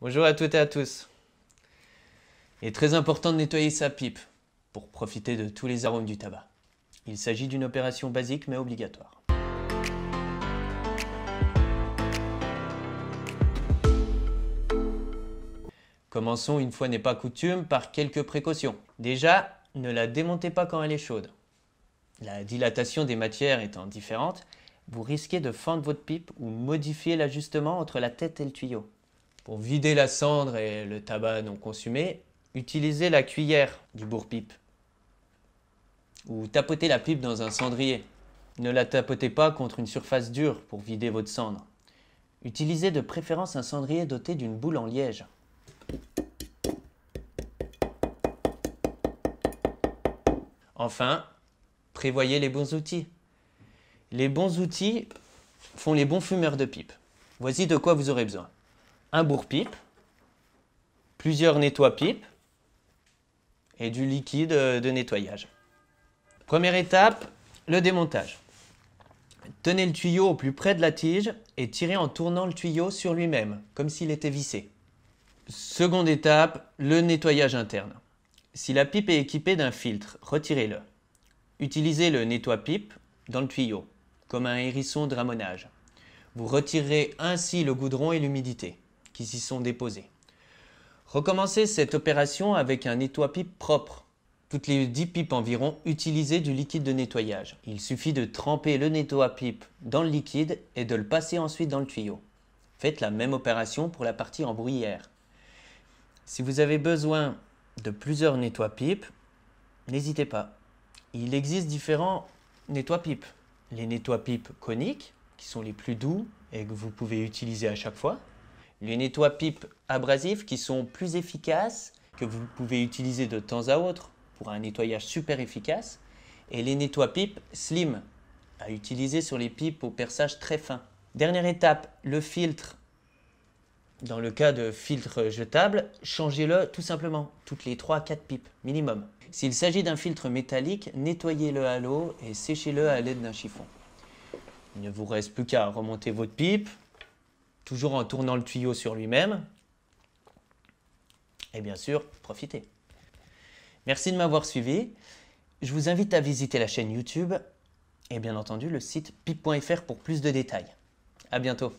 Bonjour à toutes et à tous. Il est très important de nettoyer sa pipe pour profiter de tous les arômes du tabac. Il s'agit d'une opération basique mais obligatoire. Commençons, une fois n'est pas coutume, par quelques précautions. Déjà, ne la démontez pas quand elle est chaude. La dilatation des matières étant différente, vous risquez de fendre votre pipe ou modifier l'ajustement entre la tête et le tuyau. Pour vider la cendre et le tabac non consumé, utilisez la cuillère du bourre-pipe ou tapotez la pipe dans un cendrier. Ne la tapotez pas contre une surface dure pour vider votre cendre. Utilisez de préférence un cendrier doté d'une boule en liège. Enfin, prévoyez les bons outils. Les bons outils font les bons fumeurs de pipe. Voici de quoi vous aurez besoin un bourre-pipe, plusieurs nettoie-pipes et du liquide euh, de nettoyage. Première étape, le démontage. Tenez le tuyau au plus près de la tige et tirez en tournant le tuyau sur lui-même, comme s'il était vissé. Seconde étape, le nettoyage interne. Si la pipe est équipée d'un filtre, retirez-le. Utilisez le nettoie-pipe dans le tuyau, comme un hérisson de ramonage. Vous retirerez ainsi le goudron et l'humidité s'y sont déposés. Recommencez cette opération avec un nettoie-pipe propre. Toutes les 10 pipes environ, utilisez du liquide de nettoyage. Il suffit de tremper le nettoie-pipe dans le liquide et de le passer ensuite dans le tuyau. Faites la même opération pour la partie en bruyère. Si vous avez besoin de plusieurs nettoie-pipes, n'hésitez pas. Il existe différents nettoie-pipes. Les nettoie-pipes coniques, qui sont les plus doux et que vous pouvez utiliser à chaque fois les nettoies pipes abrasifs qui sont plus efficaces, que vous pouvez utiliser de temps à autre pour un nettoyage super efficace, et les nettoies pipes slim à utiliser sur les pipes au perçage très fin. Dernière étape, le filtre. Dans le cas de filtre jetable, changez-le tout simplement, toutes les 3 4 pipes minimum. S'il s'agit d'un filtre métallique, nettoyez-le à l'eau et séchez-le à l'aide d'un chiffon. Il ne vous reste plus qu'à remonter votre pipe, toujours en tournant le tuyau sur lui-même. Et bien sûr, profitez. Merci de m'avoir suivi. Je vous invite à visiter la chaîne YouTube et bien entendu le site pip.fr pour plus de détails. À bientôt.